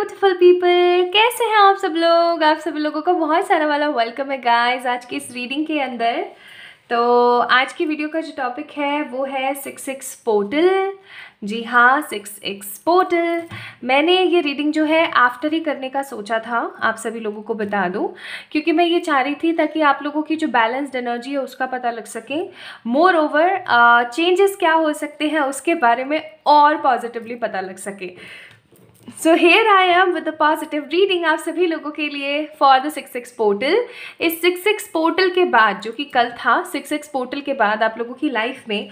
beautiful people कैसे हैं आप सब लोग आप सब लोगों का बहुत सारा वाला वेलकम है गाइस आज की इस रीडिंग के अंदर तो आज की वीडियो का जो टॉपिक है वो है सिक्स एक्स पोर्टल जी हाँ सिक्स एक्स पोर्टल मैंने ये रीडिंग जो है आफ्टर ही करने का सोचा था आप सभी लोगों को बता दूं क्योंकि मैं ये चाह रही थी ताकि आप लोगों की जो बैलेंस्ड एनर्जी है उसका पता लग सके मोर ओवर चेंजेस क्या हो सकते हैं उसके बारे में और पॉजिटिवली पता लग सके so here I am with a positive reading आप सभी लोगों के लिए for the six six portal इस सिक्स सिक्स पोर्टल के बाद जो कि कल था सिक्स सिक्स पोर्टल के बाद आप लोगों की लाइफ में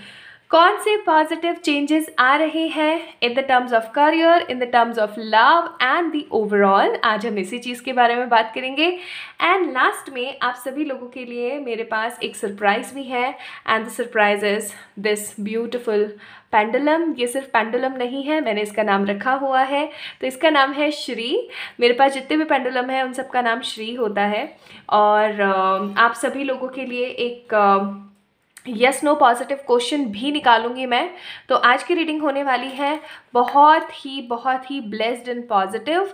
कौन से पॉजिटिव चेंजेस आ रहे हैं in the terms of career in the terms of love and the overall आज हम इसी चीज़ के बारे में बात करेंगे एंड लास्ट में आप सभी लोगों के लिए मेरे पास एक सरप्राइज़ भी है and the surprise is this beautiful pendulum ये सिर्फ पेंडुलम नहीं है मैंने इसका नाम रखा हुआ है तो इसका नाम है श्री मेरे पास जितने भी पेंडुलम है उन सबका नाम श्री होता है और आप सभी लोगों के लिए एक यस नो पॉजिटिव क्वेश्चन भी निकालूंगी मैं तो आज की रीडिंग होने वाली है बहुत ही बहुत ही ब्लेस्ड एंड पॉजिटिव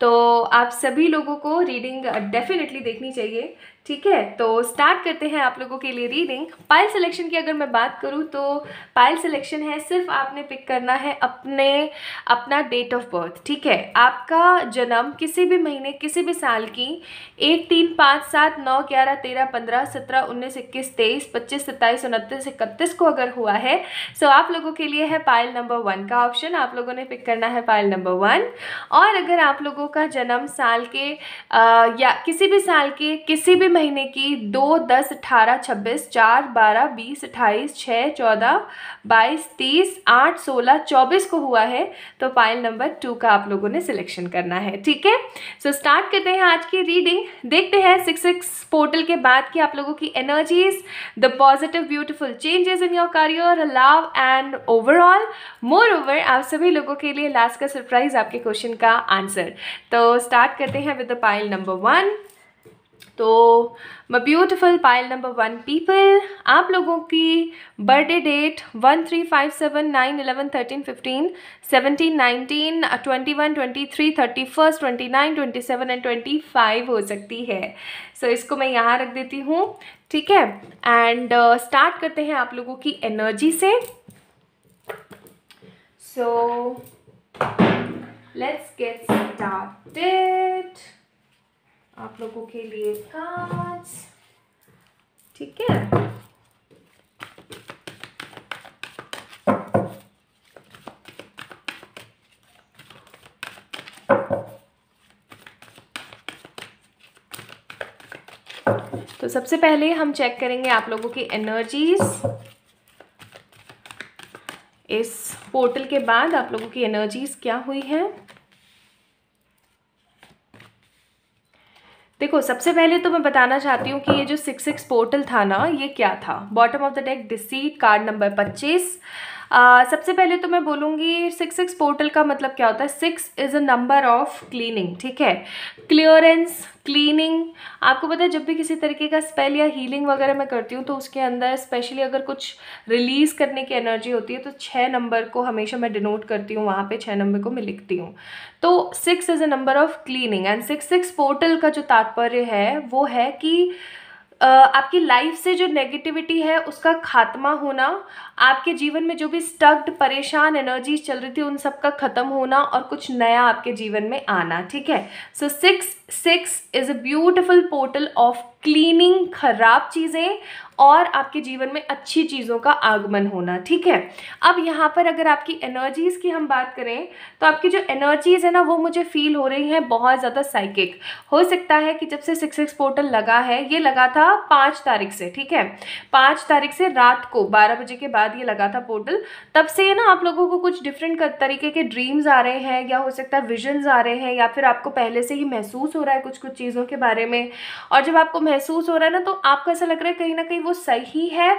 तो आप सभी लोगों को रीडिंग डेफिनेटली देखनी चाहिए ठीक है तो स्टार्ट करते हैं आप लोगों के लिए रीडिंग पाइल सिलेक्शन की अगर मैं बात करूँ तो पाइल सिलेक्शन है सिर्फ आपने पिक करना है अपने अपना डेट ऑफ बर्थ ठीक है आपका जन्म किसी भी महीने किसी भी साल की एक तीन पाँच सात नौ ग्यारह तेरह पंद्रह सत्रह उन्नीस इक्कीस तेईस पच्चीस सत्ताईस उनतीस इकतीस को अगर हुआ है सो आप लोगों के लिए है पायल नंबर वन का ऑप्शन आप लोगों ने पिक करना है पायल नंबर वन और अगर आप लोगों का जन्म साल के आ, या किसी भी साल के किसी भी महीने की दो दस अठारह छब्बीस चार बारह बीस अट्ठाईस छः चौदह बाईस तीस आठ सोलह चौबीस को हुआ है तो पाइल नंबर टू का आप लोगों ने सिलेक्शन करना है ठीक है सो स्टार्ट करते हैं आज की रीडिंग देखते हैं सिक्स सिक्स पोर्टल के बाद की आप लोगों की energies the positive beautiful changes in your career love and overall moreover आप सभी लोगों के लिए लास्ट का सरप्राइज आपके क्वेश्चन का आंसर तो स्टार्ट करते हैं with the pile number one तो my beautiful pile number one people आप लोगों की birthday date one three five seven nine eleven thirteen fifteen seventeen nineteen twenty one twenty three thirty first twenty nine twenty seven and twenty five हो सकती है सो so, इसको मैं यहाँ रख देती हूँ ठीक है एंड स्टार्ट uh, करते हैं आप लोगों की एनर्जी से सो लेट्स गेट स्टार्टेड आप लोगों के लिए कांच ठीक है तो सबसे पहले हम चेक करेंगे आप लोगों की एनर्जीज इस पोर्टल के बाद आप लोगों की एनर्जीज क्या हुई हैं देखो सबसे पहले तो मैं बताना चाहती हूँ कि ये जो सिक्स सिक्स पोर्टल था ना ये क्या था bottom of the deck deceit card number पच्चीस आ, सबसे पहले तो मैं बोलूँगी सिक्स सिक्स पोर्टल का मतलब क्या होता है six is a number of cleaning ठीक है क्लियरेंस क्लीनिंग आपको पता है जब भी किसी तरीके का स्पेल या हीलिंग वगैरह मैं करती हूँ तो उसके अंदर स्पेशली अगर कुछ रिलीज़ करने की एनर्जी होती है तो छः नंबर को हमेशा मैं डिनोट करती हूँ वहाँ पे छः नंबर को मैं लिखती हूँ तो six is a number of cleaning and six six portal का जो तात्पर्य है वो है कि आपकी लाइफ से जो नेगेटिविटी है उसका खात्मा होना आपके जीवन में जो भी स्टक्ड परेशान एनर्जीज चल रही थी उन सब का ख़त्म होना और कुछ नया आपके जीवन में आना ठीक है so six six is a beautiful portal of cleaning ख़राब चीज़ें और आपके जीवन में अच्छी चीज़ों का आगमन होना ठीक है अब यहाँ पर अगर आपकी एनर्जीज़ की हम बात करें तो आपकी जो एनर्जीज़ है ना वो मुझे फील हो रही हैं बहुत ज़्यादा साइकिक हो सकता है कि जब से सिक्स सिक्स पोर्टल लगा है ये लगा था पाँच तारीख से ठीक है पाँच तारीख से रात को बारह बजे के बाद ये लगा था पोर्टल तब से ना आप लोगों को कुछ डिफरेंट तरीके के ड्रीम्स आ रहे हैं या हो सकता है विजन्स आ रहे हैं या फिर आपको पहले से ही महसूस हो रहा है कुछ कुछ चीज़ों के बारे में और जब आपको महसूस हो रहा है ना तो आपको ऐसा लग रहा है कहीं ना कहीं वो वो सही है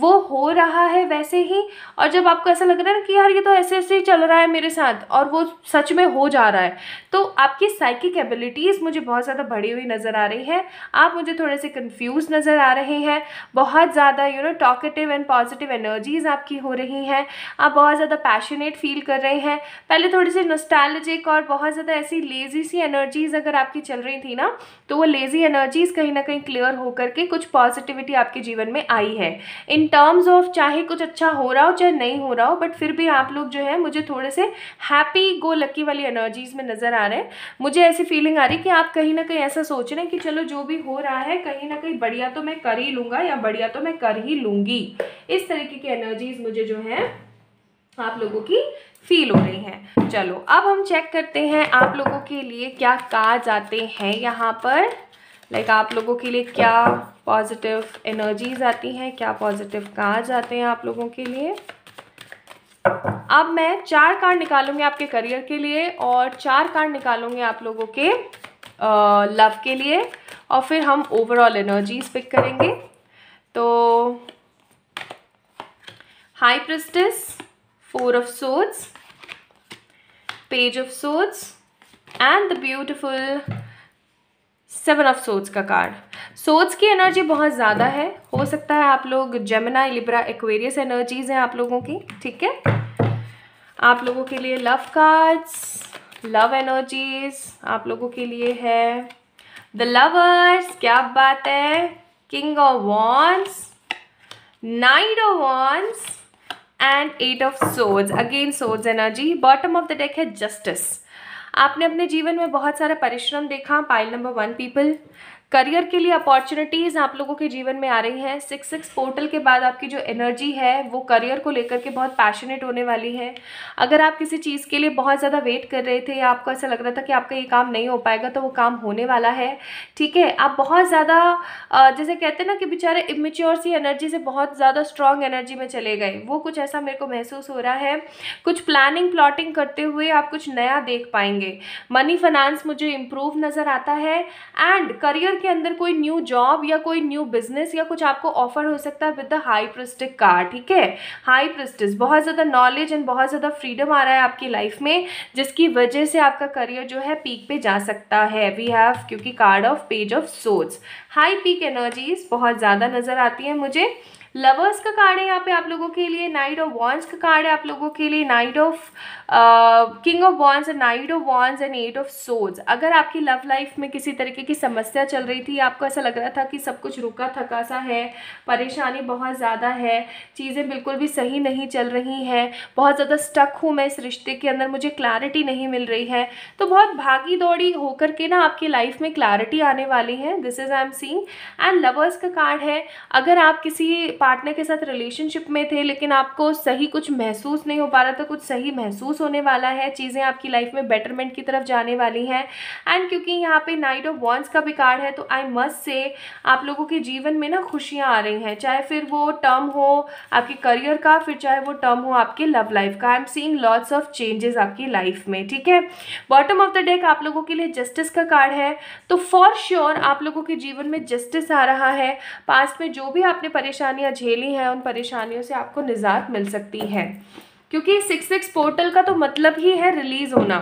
वो हो रहा है वैसे ही और जब आपको ऐसा लग रहा है ना कि यार ये तो ऐसे ऐसे ही चल रहा है मेरे साथ और वो सच में हो जा रहा है तो आपकी साइकिक एबिलिटीज़ मुझे बहुत ज़्यादा बढ़ी हुई नज़र आ रही है आप मुझे थोड़े से कन्फ्यूज़ नज़र आ रहे हैं बहुत ज़्यादा you know talkative and positive energies आपकी हो रही हैं आप बहुत ज़्यादा पैशनेट फील कर रहे हैं पहले थोड़ी सी नस्टैलजिक और बहुत ज़्यादा ऐसी लेज़ी सी एनर्जीज़ अगर आपकी चल रही थी ना तो वो लेज़ी एनर्जीज़ कहीं ना कहीं क्लियर होकर के कुछ पॉजिटिविटी आपके जीवन में आई है इन टर्म्स ऑफ चाहे कुछ अच्छा हो रहा हो चाहे नहीं हो रहा हो बट फिर भी आप लोग जो है मुझे थोड़े से हैप्पी गो लक्की वाली एनर्जीज में नज़र आ रहे हैं मुझे ऐसी फीलिंग आ रही कि आप कहीं ना कहीं ऐसा सोच रहे हैं कि चलो जो भी हो रहा है कहीं ना कहीं बढ़िया तो मैं कर ही लूँगा या बढ़िया तो मैं कर ही लूँगी इस तरीके की एनर्जीज मुझे जो है आप लोगों की फील हो रही हैं चलो अब हम चेक करते हैं आप लोगों के लिए क्या कार्ड आते हैं यहाँ पर लाइक like आप लोगों के लिए क्या पॉजिटिव एनर्जीज आती हैं क्या पॉजिटिव कार्ड आते हैं आप लोगों के लिए अब मैं चार कार्ड निकालूंगी आपके करियर के लिए और चार कार्ड निकालूंगी आप लोगों के लव के लिए और फिर हम ओवरऑल एनर्जीज पिक करेंगे तो high priestess four of swords page of swords and the beautiful seven of swords का कार्ड सोट्स की एनर्जी बहुत ज़्यादा है हो सकता है आप लोग जमुना लिब्रा एक्वेरियस एनर्जीज हैं आप लोगों की ठीक है आप लोगों के लिए लव कार्ड्स लव एनर्जीज आप लोगों के लिए है द लवर्स क्या बात है king of wands knight of wands and eight of swords again swords energy bottom of the deck है जस्टिस आपने अपने जीवन में बहुत सारा परिश्रम देखा pile number one people career के लिए अपॉर्चुनिटीज़ आप लोगों के जीवन में आ रही हैं सिक्स सिक्स पोर्टल के बाद आपकी जो एनर्जी है वो करियर को लेकर के बहुत पैशनेट होने वाली है अगर आप किसी चीज़ के लिए बहुत ज़्यादा वेट कर रहे थे या आपको ऐसा लग रहा था कि आपका ये काम नहीं हो पाएगा तो वो काम होने वाला है ठीक है आप बहुत ज़्यादा जैसे कहते हैं ना कि बेचारे इमेच्योर सी एनर्जी से बहुत ज़्यादा स्ट्रॉन्ग एनर्जी में चले गए वो कुछ ऐसा मेरे को महसूस हो रहा है कुछ प्लानिंग प्लॉटिंग करते हुए आप कुछ नया देख पाएंगे मनी फाइनेंस मुझे इम्प्रूव नज़र आता है एंड करियर के अंदर कोई न्यू जॉब या कोई न्यू बिजनेस या कुछ आपको ऑफर हो सकता है with the high priestess card ठीक है हाई प्रिस्टिस बहुत ज़्यादा नॉलेज एंड बहुत ज़्यादा फ्रीडम आ रहा है आपकी लाइफ में जिसकी वजह से आपका करियर जो है पीक पे जा सकता है वी हैव क्योंकि कार्ड ऑफ पेज ऑफ सोच हाई पीक एनर्जीज बहुत ज़्यादा नज़र आती है मुझे लवर्स का कार्ड है यहाँ पे आप लोगों के लिए नाइट ऑफ वॉन्स का कार्ड है आप लोगों के लिए knight of king of wands and knight of wands and eight of सोज अगर आपकी लव लाइफ में किसी तरीके की समस्या चल रही थी आपको ऐसा लग रहा था कि सब कुछ रुका थका सा है परेशानी बहुत ज़्यादा है चीज़ें बिल्कुल भी सही नहीं चल रही हैं बहुत ज़्यादा स्टक हूँ मैं इस रिश्ते के अंदर मुझे क्लैरिटी नहीं मिल रही है तो बहुत भागी दौड़ी होकर के ना आपकी लाइफ में क्लैरिटी आने वाली है this is I am seeing and lovers का कार्ड है अगर आप किसी पार्टनर के साथ रिलेशनशिप में थे लेकिन आपको सही कुछ महसूस नहीं हो पा रहा था कुछ सही महसूस होने वाला है चीज़ें आपकी लाइफ में बेटरमेंट की तरफ जाने वाली हैं एंड क्योंकि यहाँ पे नाइट ऑफ वॉन्स का भी कार्ड है तो आई मस्ट से आप लोगों के जीवन में ना खुशियाँ आ रही हैं चाहे फिर वो टर्म हो आपके करियर का फिर चाहे वो टर्म हो आपके लव लाइफ का I am seeing lots of changes आपकी लाइफ में ठीक है बॉटम ऑफ द डेक आप लोगों के लिए जस्टिस का कार्ड है तो फॉर श्योर sure, आप लोगों के जीवन में जस्टिस आ रहा है पास्ट में जो भी आपने परेशानियाँ या झेली हैं उन परेशानियों से आपको निजात मिल सकती है क्योंकि सिक्स सिक्स पोर्टल का तो मतलब ही है रिलीज़ होना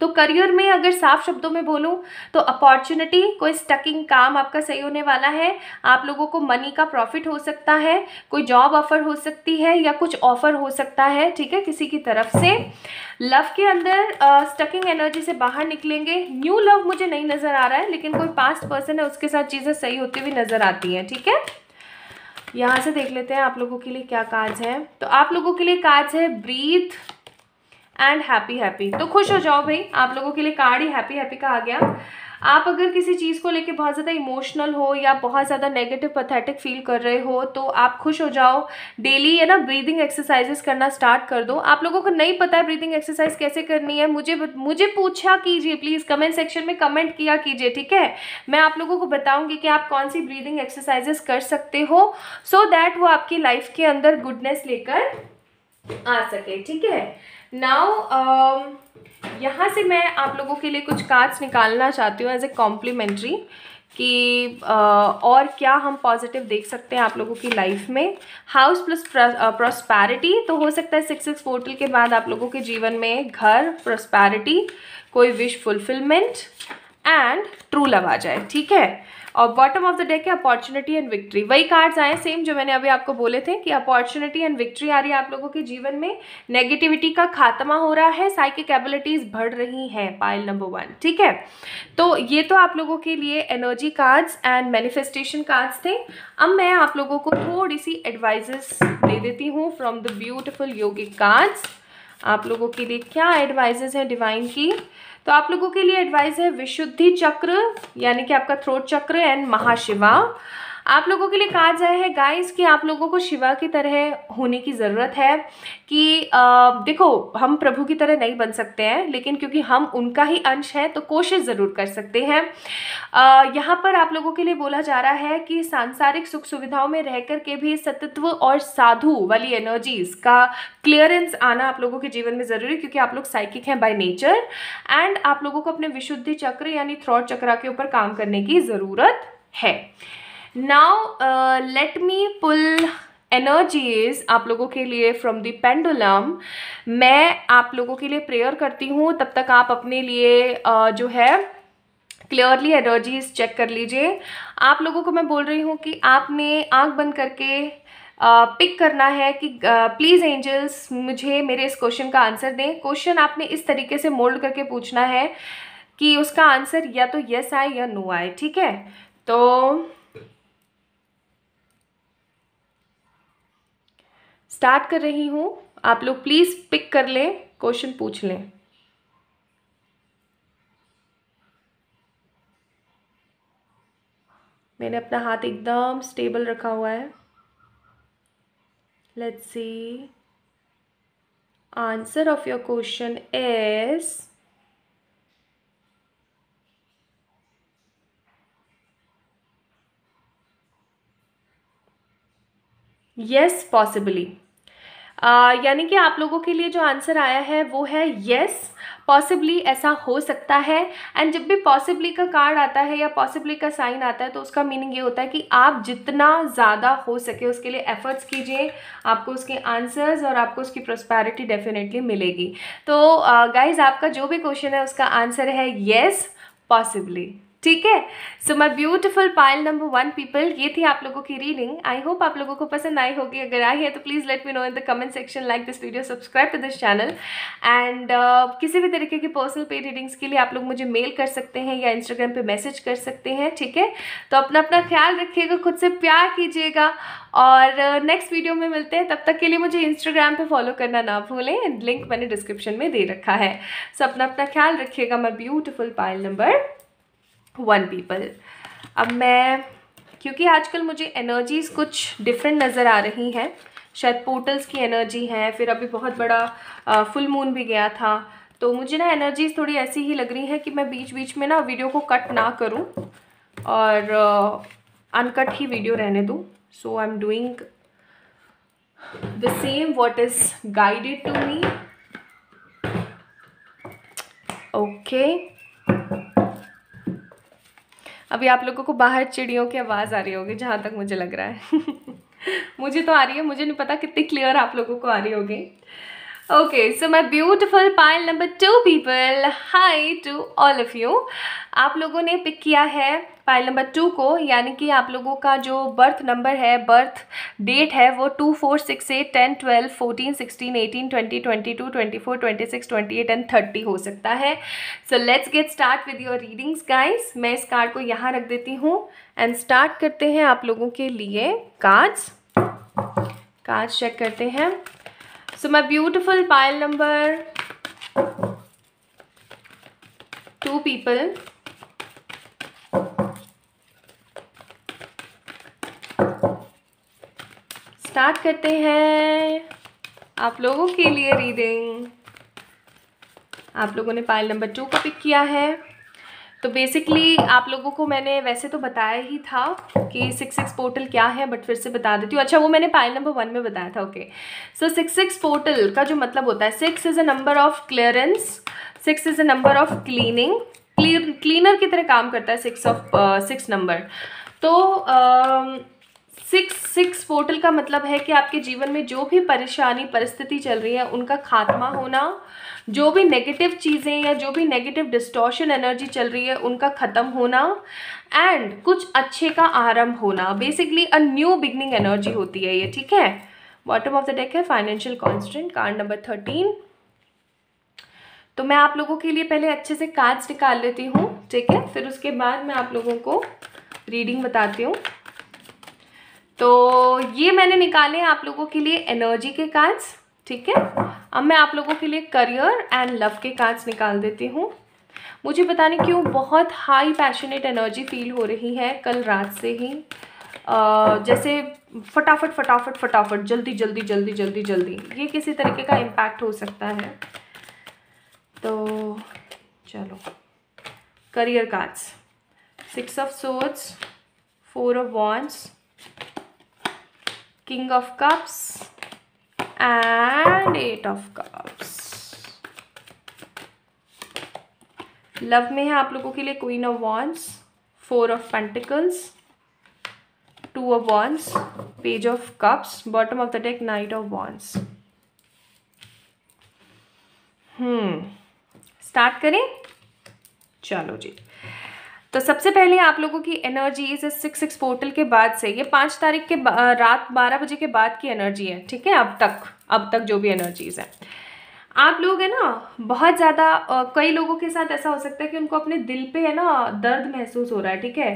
तो करियर में अगर साफ शब्दों में बोलूं तो अपॉर्चुनिटी कोई स्टकिंग काम आपका सही होने वाला है आप लोगों को मनी का प्रॉफिट हो सकता है कोई जॉब ऑफर हो सकती है या कुछ ऑफर हो सकता है ठीक है किसी की तरफ से लव के अंदर स्टकिंग uh, एनर्जी से बाहर निकलेंगे न्यू लव मुझे नहीं नज़र आ रहा है लेकिन कोई पास्ट पर्सन है उसके साथ चीज़ें सही होती हुई नज़र आती हैं ठीक है यहाँ से देख लेते हैं आप लोगों के लिए क्या काज है तो आप लोगों के लिए काज है ब्रीथ एंड हैप्पी हैप्पी तो खुश हो जाओ भाई आप लोगों के लिए कार्ड ही हैप्पी हैप्पी का आ गया आप अगर किसी चीज़ को लेके बहुत ज़्यादा इमोशनल हो या बहुत ज़्यादा नेगेटिव पथेटिक फील कर रहे हो तो आप खुश हो जाओ डेली है ना ब्रीदिंग एक्सरसाइजेस करना स्टार्ट कर दो आप लोगों को नहीं पता है ब्रीदिंग एक्सरसाइज कैसे करनी है मुझे मुझे पूछा कीजिए प्लीज़ कमेंट सेक्शन में कमेंट किया कीजिए ठीक है मैं आप लोगों को बताऊँगी कि आप कौन सी ब्रीदिंग एक्सरसाइजेस कर सकते हो सो so दैट वो आपकी लाइफ के अंदर गुडनेस लेकर आ सके ठीक है नाउ um, यहाँ से मैं आप लोगों के लिए कुछ कार्ड्स निकालना चाहती हूँ एज ए कॉम्प्लीमेंट्री कि uh, और क्या हम पॉजिटिव देख सकते हैं आप लोगों की लाइफ में हाउस प्लस प्रोस्पैरिटी तो हो सकता है सिक्स सिक्स पोर्टल के बाद आप लोगों के जीवन में घर प्रोस्पैरिटी कोई wish fulfilment and true love आ जाए ठीक है और बॉटम ऑफ द डेक है अपॉर्चुनिटी एंड विक्ट्री वही कार्ड्स आए सेम जो मैंने अभी आपको बोले थे कि अपॉर्चुनिटी एंड विक्ट्री आ रही है आप लोगों के जीवन में नेगेटिविटी का खात्मा हो रहा है साइकिक एबिलिटीज़ बढ़ रही हैं पाइल नंबर वन ठीक है तो ये तो आप लोगों के लिए energy cards and manifestation cards थे अब मैं आप लोगों को थोड़ी सी एडवाइजेस दे देती हूँ from the beautiful yogic cards आप लोगों के लिए क्या एडवाइजेज हैं डिवाइन की तो आप लोगों के लिए एडवाइस है विशुद्धि चक्र यानी कि आपका थ्रोट चक्र एंड महाशिवा आप लोगों के लिए कहा जाए है गाइस कि आप लोगों को शिवा की तरह होने की ज़रूरत है कि आ, देखो हम प्रभु की तरह नहीं बन सकते हैं लेकिन क्योंकि हम उनका ही अंश हैं तो कोशिश ज़रूर कर सकते हैं यहाँ पर आप लोगों के लिए बोला जा रहा है कि सांसारिक सुख सुविधाओं में रह कर के भी सतत्व और साधु वाली एनर्जीज़ का क्लियरेंस आना आप लोगों के जीवन में ज़रूरी क्योंकि आप लोग साइकिक हैं बाई नेचर एंड आप लोगों को अपने विशुद्धि चक्र यानी थ्रॉट चक्रा के ऊपर काम करने की ज़रूरत है now let me pull energies आप लोगों के लिए फ्रॉम द पेंडुलम मैं आप लोगों के लिए प्रेयर करती हूँ तब तक आप अपने लिए uh, जो है क्लियरली एनर्जीज चेक कर लीजिए आप लोगों को मैं बोल रही हूँ कि आपने आँख बंद करके पिक uh, करना है कि प्लीज़ uh, एंजल्स मुझे मेरे इस क्वेश्चन का आंसर दें क्वेश्चन आपने इस तरीके से मोल्ड करके पूछना है कि उसका आंसर या तो yes आए या नो आए ठीक है तो स्टार्ट कर रही हूँ आप लोग प्लीज़ पिक कर लें क्वेश्चन पूछ लें मैंने अपना हाथ एकदम स्टेबल रखा हुआ है let's see answer of your question is yes possibly यानी कि आप लोगों के लिए जो आंसर आया है वो है येस पॉसिबली ऐसा हो सकता है एंड जब भी पॉसिबली का कार्ड आता है या पॉसिबली का साइन आता है तो उसका मीनिंग ये होता है कि आप जितना ज़्यादा हो सके उसके लिए एफर्ट्स कीजिए आपको उसके आंसर्स और आपको उसकी प्रोस्पैरिटी डेफिनेटली मिलेगी तो गाइज आपका जो भी क्वेश्चन है उसका आंसर है येस पॉसिबली ठीक है so my beautiful pile number one people ये थी आप लोगों की रीडिंग आई होप आप लोगों को पसंद आई होगी अगर आई है तो please let me know in the comment section like this video subscribe to this channel and किसी भी तरीके की पर्सनल पे रीडिंग्स के लिए आप लोग मुझे मेल कर सकते हैं या इंस्टाग्राम पे मैसेज कर सकते हैं ठीक है तो अपना अपना ख्याल रखिएगा खुद से प्यार कीजिएगा और नेक्स्ट uh, वीडियो में मिलते हैं तब तक के लिए मुझे इंस्टाग्राम पे फॉलो करना ना भूलें लिंक मैंने डिस्क्रिप्शन में दे रखा है सो so, अपना अपना ख्याल रखिएगा मैं beautiful pile number one people अब मैं क्योंकि आजकल मुझे एनर्जीज़ कुछ डिफरेंट नज़र आ रही हैं शायद पोर्टल्स की एनर्जी है फिर अभी बहुत बड़ा फुल मून भी गया था तो मुझे ना एनर्जीज़ थोड़ी ऐसी ही लग रही हैं कि मैं बीच बीच में ना वीडियो को कट ना करूं और अनकट ही वीडियो रहने दूं so I am doing the same what is guided to me okay अभी आप लोगों को बाहर चिड़ियों की आवाज़ आ रही होगी जहाँ तक मुझे लग रहा है मुझे तो आ रही है मुझे नहीं पता कितनी क्लियर आप लोगों को आ रही होगी okay so my beautiful pile number two people hi to all of you आप लोगों ने पिक किया है पाइल नंबर टू को यानी कि आप लोगों का जो बर्थ नंबर है बर्थ डेट है वो two four six eight ten twelve fourteen sixteen eighteen twenty twenty two twenty four twenty six twenty eight and thirty हो सकता है so let's get start with your readings guys मैं इस card को यहाँ रख देती हूँ एंड स्टार्ट करते हैं आप लोगों के लिए कार्ड्स कार्ड्स चेक करते हैं so my beautiful pile number two people start करते हैं आप लोगों के लिए रीडिंग आप लोगों ने पाइल नंबर टू को पिक किया है तो बेसिकली आप लोगों को मैंने वैसे तो बताया ही था कि सिक्स सिक्स पोर्टल क्या है बट फिर से बता देती हूँ अच्छा वो मैंने पाइल नंबर वन में बताया था okay so six six portal का जो मतलब होता है six is a number of clearance six is a number of cleaning cleaner की तरह काम करता है सिक्स ऑफ सिक्स नंबर तो uh, सिक्स सिक्स पोर्टल का मतलब है कि आपके जीवन में जो भी परेशानी परिस्थिति चल रही है उनका खात्मा होना जो भी नेगेटिव चीज़ें या जो भी नेगेटिव डिस्टॉर्शन एनर्जी चल रही है उनका ख़त्म होना एंड कुछ अच्छे का आरंभ होना basically a new beginning energy होती है ये ठीक है बॉटम ऑफ द डेक है financial constant card number thirteen तो मैं आप लोगों के लिए पहले अच्छे से कार्ड्स निकाल लेती हूँ ठीक है फिर उसके बाद मैं आप लोगों को रीडिंग बताती हूँ तो ये मैंने निकाले आप लोगों के लिए एनर्जी के कार्ड्स ठीक है अब मैं आप लोगों के लिए करियर एंड लव के कार्ड्स निकाल देती हूँ मुझे बताने क्यों बहुत हाई पैशनेट एनर्जी फील हो रही है कल रात से ही आ, जैसे फटाफट फटाफट फटाफट जल्दी जल्दी जल्दी जल्दी जल्दी ये किसी तरीके का इम्पैक्ट हो सकता है तो चलो career cards six of swords four of wands king of cups and eight of cups love में है आप लोगों के लिए queen of wands four of pentacles two of wands page of cups bottom of the deck knight of wands hmm start करें चलो जी तो सबसे पहले आप लोगों की एनर्जी इस सिक्स सिक्स पोर्टल के बाद से ये पाँच तारीख के रात बारह बजे के बाद की एनर्जी है ठीक है अब तक अब तक जो भी एनर्जीज है आप लोग है ना बहुत ज़्यादा कई लोगों के साथ ऐसा हो सकता है कि उनको अपने दिल पे है ना दर्द महसूस हो रहा है ठीक है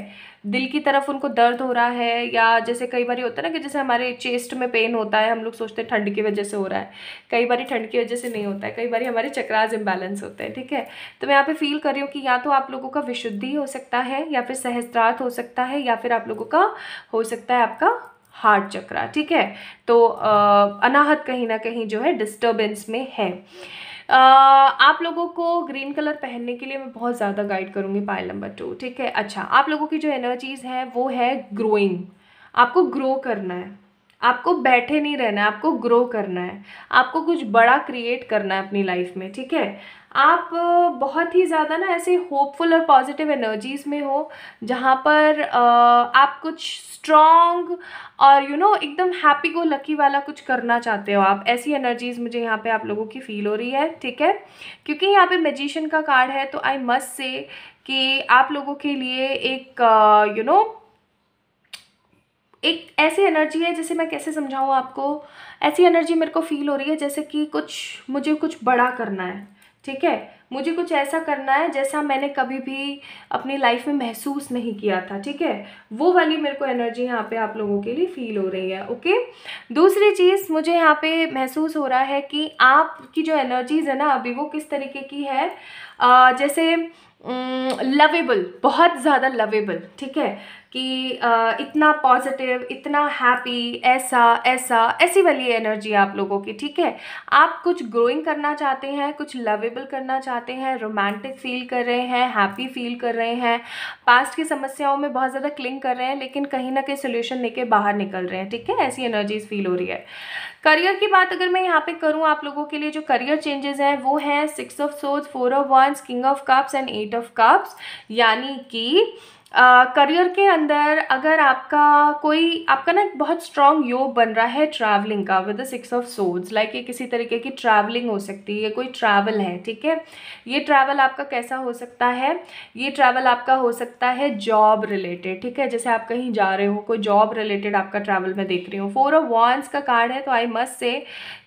दिल की तरफ उनको दर्द हो रहा है या जैसे कई बार होता है ना कि जैसे हमारे चेस्ट में पेन होता है हम लोग सोचते हैं ठंड की वजह से हो रहा है कई बार ठंड की वजह से नहीं होता है कई बार हमारे चक्राज इम्बैलेंस होते हैं ठीक है तो मैं यहाँ पे फील कर रही हूँ कि या तो आप लोगों का विशुद्धि हो सकता है या फिर सहस्त्रार्थ हो सकता है या फिर आप लोगों का हो सकता है आपका हार्ट चक्रा ठीक है तो अनाहत कहीं ना कहीं जो है डिस्टर्बेंस में है आ, आप लोगों को ग्रीन कलर पहनने के लिए मैं बहुत ज़्यादा गाइड करूँगी पायल नंबर टू ठीक है अच्छा आप लोगों की जो एनर्जीज़ हैं वो है ग्रोइंग आपको ग्रो करना है आपको बैठे नहीं रहना है आपको ग्रो करना है आपको कुछ बड़ा क्रिएट करना है अपनी लाइफ में ठीक है आप बहुत ही ज़्यादा ना ऐसे होपफुल और पॉजिटिव एनर्जीज़ में हो जहाँ पर आप कुछ स्ट्रॉन्ग और यू you नो know, एकदम हैप्पी गो लकी वाला कुछ करना चाहते हो आप ऐसी एनर्जीज़ मुझे यहाँ पे आप लोगों की फ़ील हो रही है ठीक है क्योंकि यहाँ पे मैजिशियन का कार्ड है तो आई मस्ट से कि आप लोगों के लिए एक you uh, know you know, एक ऐसी एनर्जी है जैसे मैं कैसे समझाऊँ आपको ऐसी एनर्जी मेरे को फील हो रही है जैसे कि कुछ मुझे कुछ बड़ा करना है ठीक है मुझे कुछ ऐसा करना है जैसा मैंने कभी भी अपनी लाइफ में महसूस नहीं किया था ठीक है वो वाली मेरे को एनर्जी यहाँ पे आप लोगों के लिए फील हो रही है ओके दूसरी चीज़ मुझे यहाँ पे महसूस हो रहा है कि आपकी जो एनर्जीज़ है ना अभी वो किस तरीके की है आ, जैसे लवेबल बहुत ज़्यादा लवेबल ठीक है कि इतना पॉजिटिव इतना हैप्पी ऐसा ऐसा ऐसी वाली एनर्जी आप लोगों की ठीक है आप कुछ ग्रोइंग करना चाहते हैं कुछ लवेबल करना चाहते हैं रोमांटिक फील कर रहे हैं हैप्पी फील कर रहे हैं पास्ट की समस्याओं में बहुत ज़्यादा क्लिंग कर रहे हैं लेकिन कहीं ना कहीं सोल्यूशन लेके बाहर निकल रहे हैं ठीक है ऐसी एनर्जीज फील हो रही है करियर की बात अगर मैं यहाँ पे करूँ आप लोगों के लिए जो करियर चेंजेस हैं वो हैं सिक्स ऑफ सोज four of wands king of cups and eight of cups यानी कि करियर के अंदर अगर आपका कोई आपका ना एक बहुत स्ट्रॉन्ग योग बन रहा है ट्रैवलिंग का with the six of swords like ये किसी तरीके की ट्रैवलिंग हो सकती है कोई ट्रैवल है ठीक है ये ट्रैवल आपका कैसा हो सकता है ये ट्रैवल आपका हो सकता है जॉब रिलेटेड ठीक है जैसे आप कहीं जा रहे हो कोई जॉब रिलेटेड आपका ट्रैवल में देख रही हूँ फोर ऑफ वॉन्स का कार्ड है तो आई मस्ट से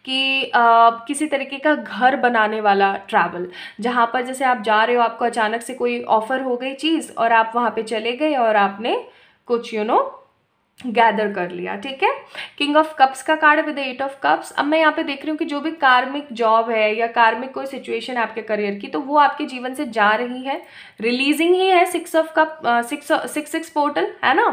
कि आ, किसी तरीके का घर बनाने वाला ट्रैवल जहाँ पर जैसे आप जा रहे हो आपको अचानक से कोई ऑफ़र हो गई चीज़ और आप वहाँ पे चले गए और आपने कुछ you you know know, gather कर लिया ठीक है किंग ऑफ कप्स का card with eight of cups अब मैं यहाँ पे देख रही हूँ कि जो भी कार्मिक जॉब है या कार्मिक कोई सिचुएशन है आपके करियर की तो वो आपके जीवन से जा रही है रिलीजिंग ही है six of cup six six six portal है ना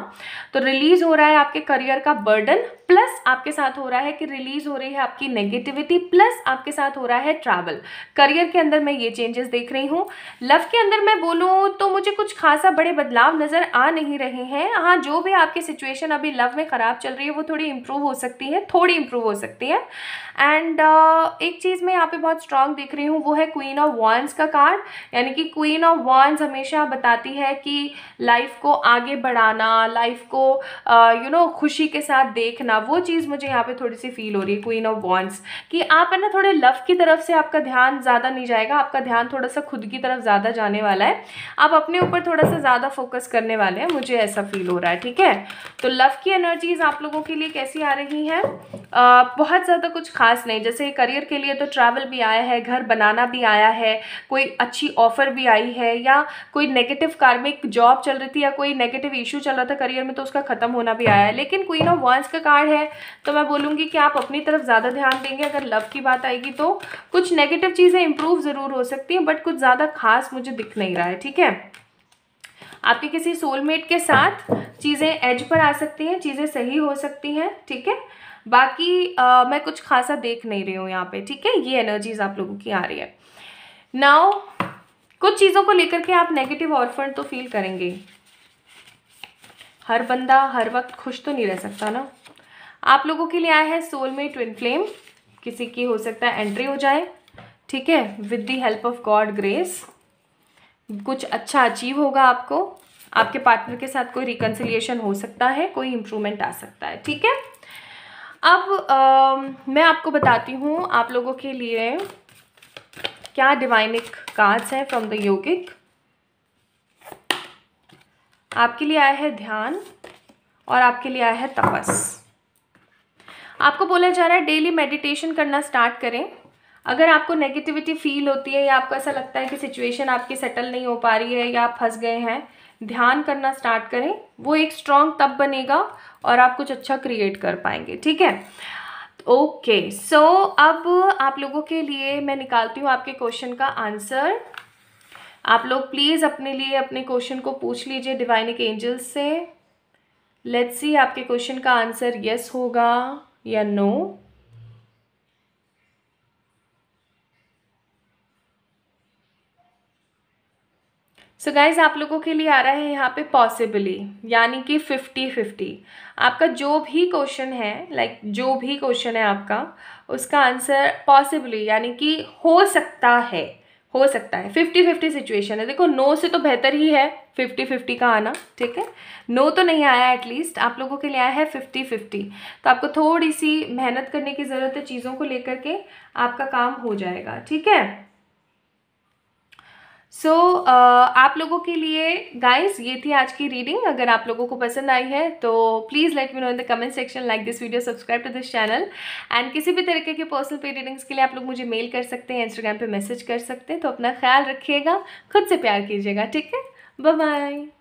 तो रिलीज हो रहा है आपके करियर का बर्डन प्लस आपके साथ हो रहा है कि रिलीज हो रही है आपकी नेगेटिविटी प्लस आपके साथ हो रहा है ट्रैवल करियर के अंदर मैं ये चेंजेस देख रही हूँ लव के अंदर मैं बोलूँ तो मुझे कुछ खासा बड़े बदलाव नज़र आ नहीं रहे हैं हाँ जो भी आपकी सिचुएशन अभी लव में ख़राब चल रही है वो थोड़ी इम्प्रूव हो सकती है थोड़ी इम्प्रूव हो सकती है एंड uh, एक चीज़ मैं यहाँ पे बहुत स्ट्रांग देख रही हूँ वो है क्वीन ऑफ वॉन्स का कार्ड यानी कि क्वीन ऑफ वॉन्स हमेशा बताती है कि लाइफ को आगे बढ़ाना लाइफ को you uh, know you know, खुशी के साथ देखना वो चीज़ मुझे यहाँ पर थोड़ी सी फील हो रही है क्वीन ऑफ वॉन्स कि आप है ना थोड़े लव की तरफ से आपका ध्यान ज़्यादा नहीं जाएगा आपका ध्यान थोड़ा सा खुद की तरफ ज़्यादा जाने वाला है आप अपने ऊपर थोड़ा सा ज़्यादा फोकस करने वाले हैं मुझे ऐसा फील हो रहा है ठीक है तो लव लव की एनर्जीज़ आप लोगों के लिए कैसी आ रही हैं uh, बहुत ज़्यादा कुछ खास नहीं जैसे करियर के लिए तो ट्रैवल भी आया है घर बनाना भी आया है कोई अच्छी ऑफ़र भी आई है या कोई नेगेटिव कार्मिक जॉब चल रही थी या कोई नेगेटिव इशू चल रहा था करियर में तो उसका ख़त्म होना भी आया है लेकिन क्वीन ऑफ वॉन्स का कार्ड है तो मैं बोलूँगी कि आप अपनी तरफ ज़्यादा ध्यान देंगे अगर लव की बात आएगी तो कुछ नेगेटिव चीज़ें इंप्रूव ज़रूर हो सकती हैं बट कुछ ज़्यादा खास मुझे दिख नहीं रहा है ठीक है आपके किसी सोलमेट के साथ चीज़ें एज पर आ सकती हैं चीज़ें सही हो सकती हैं ठीक है बाकी आ, मैं कुछ खासा देख नहीं रही हूँ यहाँ पे ठीक है ये एनर्जीज आप लोगों की आ रही है नाउ कुछ चीज़ों को लेकर के आप नेगेटिव ऑर्फन तो फील करेंगे हर बंदा हर वक्त खुश तो नहीं रह सकता ना आप लोगों के लिए आया है सोल में ट्विन फ्लेम किसी की हो सकता है एंट्री हो जाए ठीक है with the help of God grace कुछ अच्छा अचीव होगा आपको आपके पार्टनर के साथ कोई रिकन्सिलिएशन हो सकता है कोई इम्प्रूवमेंट आ सकता है ठीक है अब आ, मैं आपको बताती हूँ आप लोगों के लिए क्या डिवाइनिक कार्ड्स हैं फ्रॉम द योगिक आपके लिए आया है ध्यान और आपके लिए आया है तपस आपको बोला जा रहा है डेली मेडिटेशन करना स्टार्ट करें अगर आपको नेगेटिविटी फील होती है या आपको ऐसा लगता है कि सिचुएशन आपकी सेटल नहीं हो पा रही है या आप फंस गए हैं ध्यान करना स्टार्ट करें वो एक स्ट्रांग तब बनेगा और आप कुछ अच्छा क्रिएट कर पाएंगे ठीक है ओके okay, सो so, अब आप लोगों के लिए मैं निकालती हूँ आपके क्वेश्चन का आंसर आप लोग प्लीज़ अपने लिए अपने क्वेश्चन को पूछ लीजिए डिवाइनिक एंजल्स से लेट्स सी आपके क्वेश्चन का आंसर यस होगा या नो सो so गाइज आप लोगों के लिए आ रहा है यहाँ पे पॉसिबली यानी कि फिफ्टी फिफ्टी आपका जो भी क्वेश्चन है लाइक like जो भी क्वेश्चन है आपका उसका आंसर पॉसिबली यानी कि हो सकता है हो सकता है फिफ्टी फिफ्टी सिचुएशन है देखो नो से तो बेहतर ही है फिफ्टी फिफ्टी का आना ठीक है नो तो नहीं आया एटलीस्ट आप लोगों के लिए आया है फिफ्टी फिफ्टी तो आपको थोड़ी सी मेहनत करने की ज़रूरत है चीज़ों को लेकर के आपका काम हो जाएगा ठीक है सो so, uh, आप लोगों के लिए गाइस ये थी आज की रीडिंग अगर आप लोगों को पसंद आई है तो please let me know in the comment section like this video subscribe to this channel and किसी भी तरीके के पर्सनल पे रीडिंग्स के लिए आप लोग मुझे मेल कर सकते हैं इंस्टाग्राम पे मैसेज कर सकते हैं तो अपना ख्याल रखिएगा खुद से प्यार कीजिएगा ठीक है बाय